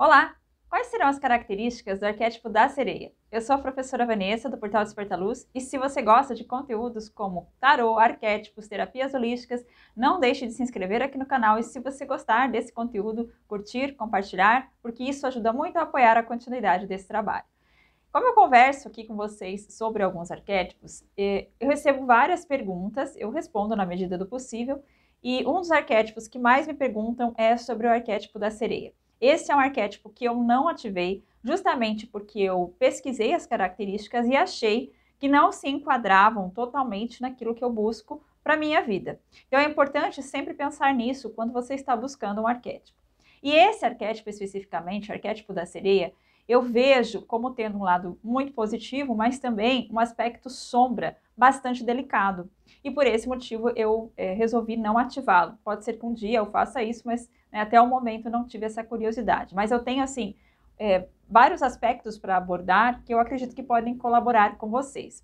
Olá! Quais serão as características do arquétipo da sereia? Eu sou a professora Vanessa, do Portal Desperta Luz, e se você gosta de conteúdos como tarô, arquétipos, terapias holísticas, não deixe de se inscrever aqui no canal e se você gostar desse conteúdo, curtir, compartilhar, porque isso ajuda muito a apoiar a continuidade desse trabalho. Como eu converso aqui com vocês sobre alguns arquétipos, é, eu recebo várias perguntas, eu respondo na medida do possível, e um dos arquétipos que mais me perguntam é sobre o arquétipo da sereia. Esse é um arquétipo que eu não ativei, justamente porque eu pesquisei as características e achei que não se enquadravam totalmente naquilo que eu busco para minha vida. Então é importante sempre pensar nisso quando você está buscando um arquétipo. E esse arquétipo especificamente, o arquétipo da sereia, eu vejo como tendo um lado muito positivo, mas também um aspecto sombra bastante delicado. E por esse motivo eu é, resolvi não ativá-lo. Pode ser que um dia eu faça isso, mas né, até o momento não tive essa curiosidade. Mas eu tenho, assim, é, vários aspectos para abordar que eu acredito que podem colaborar com vocês.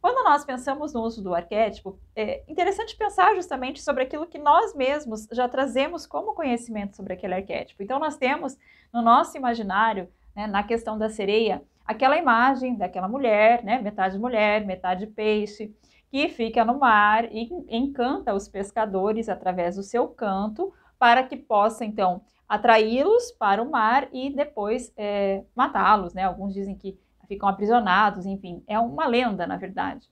Quando nós pensamos no uso do arquétipo, é interessante pensar justamente sobre aquilo que nós mesmos já trazemos como conhecimento sobre aquele arquétipo. Então, nós temos no nosso imaginário né, na questão da sereia, aquela imagem daquela mulher, né, metade mulher, metade peixe, que fica no mar e encanta os pescadores através do seu canto, para que possa então atraí-los para o mar e depois é, matá-los, né? Alguns dizem que ficam aprisionados, enfim, é uma lenda na verdade.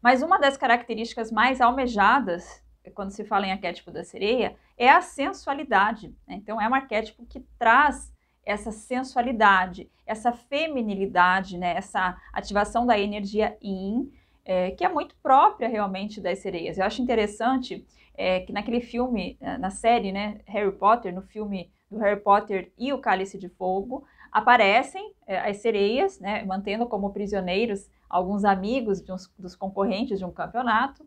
Mas uma das características mais almejadas quando se fala em arquétipo da sereia é a sensualidade. Né? Então é um arquétipo que traz essa sensualidade, essa feminilidade, né? essa ativação da energia yin, é, que é muito própria realmente das sereias. Eu acho interessante é, que naquele filme, na série, né, Harry Potter, no filme do Harry Potter e o Cálice de Fogo, aparecem é, as sereias, né, mantendo como prisioneiros alguns amigos uns, dos concorrentes de um campeonato,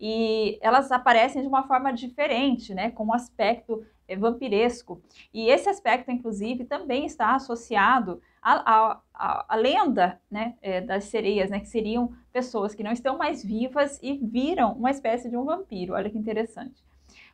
e elas aparecem de uma forma diferente, né, com um aspecto é, vampiresco. E esse aspecto, inclusive, também está associado à, à, à lenda né, é, das sereias, né, que seriam pessoas que não estão mais vivas e viram uma espécie de um vampiro. Olha que interessante.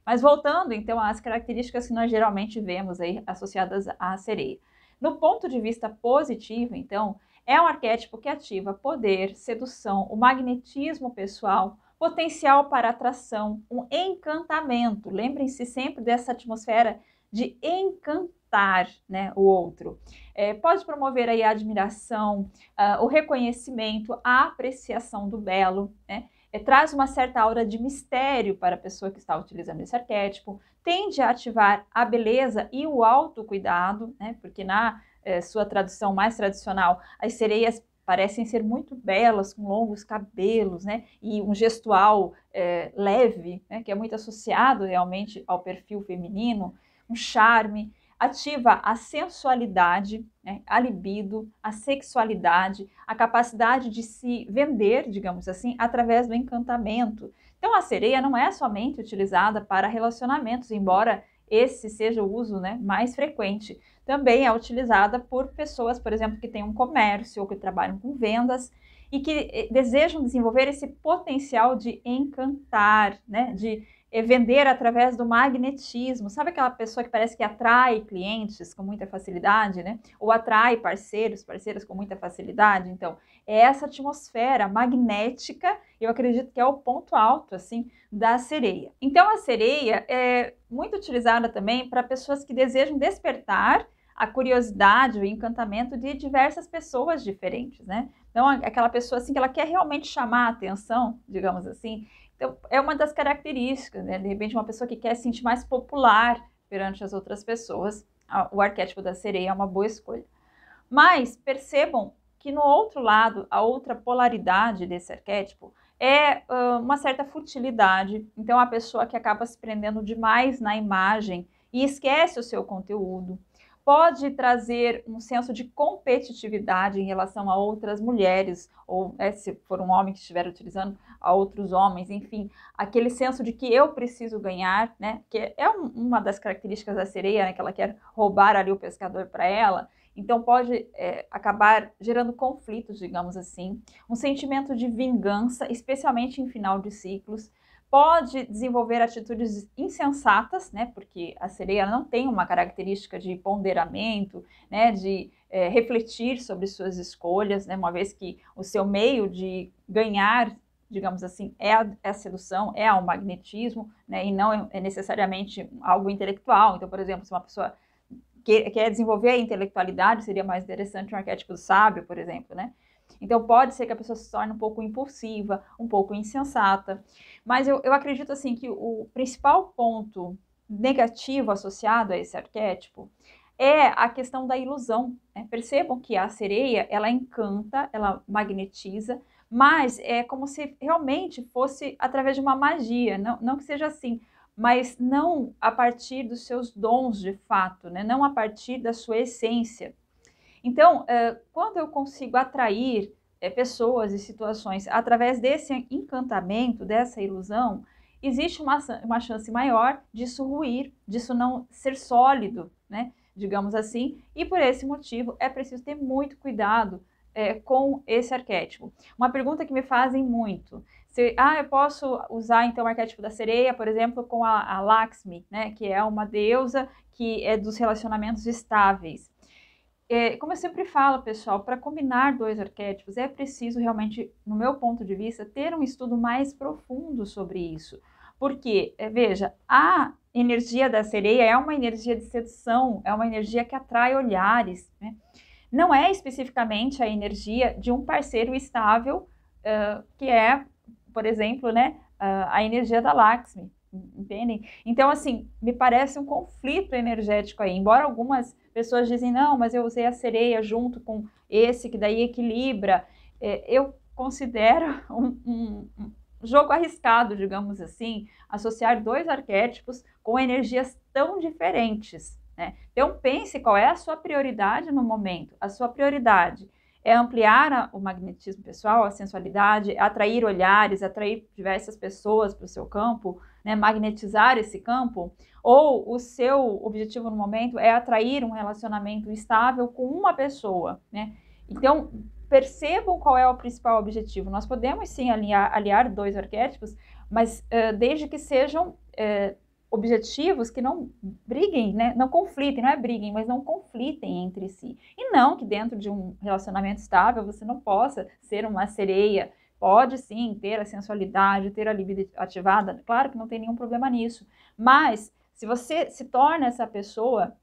Mas voltando, então, às características que nós geralmente vemos aí associadas à sereia. No ponto de vista positivo, então, é um arquétipo que ativa poder, sedução, o magnetismo pessoal, potencial para atração, um encantamento. Lembrem-se sempre dessa atmosfera de encantar né, o outro. É, pode promover aí a admiração, uh, o reconhecimento, a apreciação do belo, né? É, traz uma certa aura de mistério para a pessoa que está utilizando esse arquétipo, tende a ativar a beleza e o autocuidado, né? porque na eh, sua tradução mais tradicional, as sereias parecem ser muito belas, com longos cabelos, né? E um gestual é, leve, né? que é muito associado realmente ao perfil feminino, um charme. Ativa a sensualidade, né? a libido, a sexualidade, a capacidade de se vender, digamos assim, através do encantamento. Então, a sereia não é somente utilizada para relacionamentos, embora esse seja o uso né, mais frequente. Também é utilizada por pessoas, por exemplo, que têm um comércio ou que trabalham com vendas e que eh, desejam desenvolver esse potencial de encantar, né, de é vender através do magnetismo. Sabe aquela pessoa que parece que atrai clientes com muita facilidade, né? Ou atrai parceiros, parceiras com muita facilidade? Então, é essa atmosfera magnética, eu acredito que é o ponto alto, assim, da sereia. Então, a sereia é muito utilizada também para pessoas que desejam despertar a curiosidade, o encantamento de diversas pessoas diferentes, né? Então, aquela pessoa assim que ela quer realmente chamar a atenção, digamos assim, então, é uma das características, né? De repente, uma pessoa que quer se sentir mais popular perante as outras pessoas, o arquétipo da sereia é uma boa escolha. Mas percebam que no outro lado, a outra polaridade desse arquétipo é uh, uma certa futilidade. Então, a pessoa que acaba se prendendo demais na imagem e esquece o seu conteúdo pode trazer um senso de competitividade em relação a outras mulheres, ou né, se for um homem que estiver utilizando, a outros homens, enfim, aquele senso de que eu preciso ganhar, né, que é um, uma das características da sereia, né, que ela quer roubar ali o pescador para ela, então pode é, acabar gerando conflitos, digamos assim, um sentimento de vingança, especialmente em final de ciclos, pode desenvolver atitudes insensatas, né? Porque a sereia não tem uma característica de ponderamento, né? De é, refletir sobre suas escolhas, né? Uma vez que o seu meio de ganhar, digamos assim, é a, é a sedução, é o magnetismo, né? E não é necessariamente algo intelectual. Então, por exemplo, se uma pessoa quer, quer desenvolver a intelectualidade, seria mais interessante um arquétipo do sábio, por exemplo, né? Então pode ser que a pessoa se torne um pouco impulsiva, um pouco insensata. Mas eu, eu acredito assim que o principal ponto negativo associado a esse arquétipo é a questão da ilusão. Né? Percebam que a sereia ela encanta, ela magnetiza, mas é como se realmente fosse através de uma magia, não, não que seja assim, mas não a partir dos seus dons de fato, né? não a partir da sua essência. Então, eh, quando eu consigo atrair eh, pessoas e situações através desse encantamento, dessa ilusão, existe uma, uma chance maior disso ruir, disso não ser sólido, né? digamos assim, e por esse motivo é preciso ter muito cuidado é, com esse arquétipo. Uma pergunta que me fazem muito, se, ah, eu posso usar então o arquétipo da sereia, por exemplo, com a, a Lakshmi, né, que é uma deusa que é dos relacionamentos estáveis é, como eu sempre falo, pessoal, para combinar dois arquétipos é preciso realmente, no meu ponto de vista, ter um estudo mais profundo sobre isso. Porque, é, veja, a energia da sereia é uma energia de sedução, é uma energia que atrai olhares. Né? Não é especificamente a energia de um parceiro estável, uh, que é, por exemplo, né, uh, a energia da Lakshmi entendem? Então, assim, me parece um conflito energético aí. Embora algumas pessoas dizem, não, mas eu usei a sereia junto com esse, que daí equilibra. É, eu considero um, um, um, jogo arriscado, digamos assim, associar dois arquétipos com energias tão diferentes. Né? Então, pense qual é a sua prioridade no momento. A sua prioridade é ampliar a, o magnetismo pessoal, a sensualidade, atrair olhares, atrair diversas pessoas para o seu campo, né, magnetizar esse campo, ou o seu objetivo no momento é atrair um relacionamento estável com uma pessoa, né? Então, percebam qual é o principal objetivo. Nós podemos sim aliar dois arquétipos, mas uh, desde que sejam uh, objetivos que não briguem, né? não conflitem, não é briguem, mas não conflitem entre si. E não que dentro de um relacionamento estável você não possa ser uma sereia. Pode sim ter a sensualidade, ter a libido ativada, claro que não tem nenhum problema nisso. Mas se você se torna essa pessoa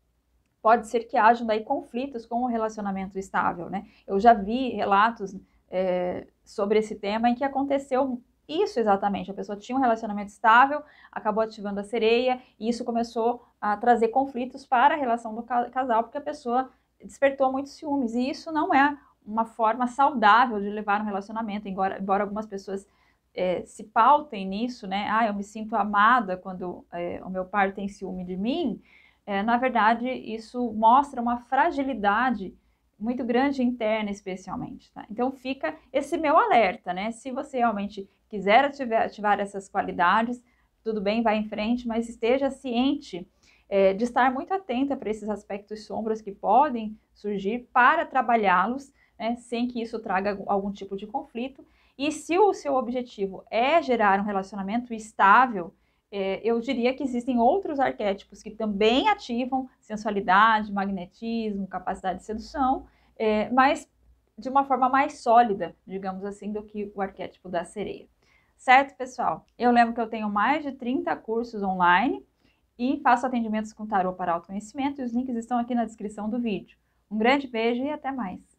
pode ser que hajam daí conflitos com o relacionamento estável, né? Eu já vi relatos é, sobre esse tema em que aconteceu isso, exatamente. A pessoa tinha um relacionamento estável, acabou ativando a sereia, e isso começou a trazer conflitos para a relação do casal, porque a pessoa despertou muitos ciúmes. E isso não é uma forma saudável de levar um relacionamento, embora, embora algumas pessoas é, se pautem nisso, né? Ah, eu me sinto amada quando é, o meu pai tem ciúme de mim. É, na verdade, isso mostra uma fragilidade muito grande interna, especialmente. Tá? Então fica esse meu alerta, né? Se você realmente quiser ativar, ativar essas qualidades, tudo bem, vai em frente, mas esteja ciente é, de estar muito atenta para esses aspectos sombras que podem surgir para trabalhá-los, né, sem que isso traga algum tipo de conflito. E se o seu objetivo é gerar um relacionamento estável, é, eu diria que existem outros arquétipos que também ativam sensualidade, magnetismo, capacidade de sedução, é, mas de uma forma mais sólida, digamos assim, do que o arquétipo da sereia. Certo, pessoal? Eu lembro que eu tenho mais de 30 cursos online e faço atendimentos com tarô para autoconhecimento e os links estão aqui na descrição do vídeo. Um grande beijo e até mais!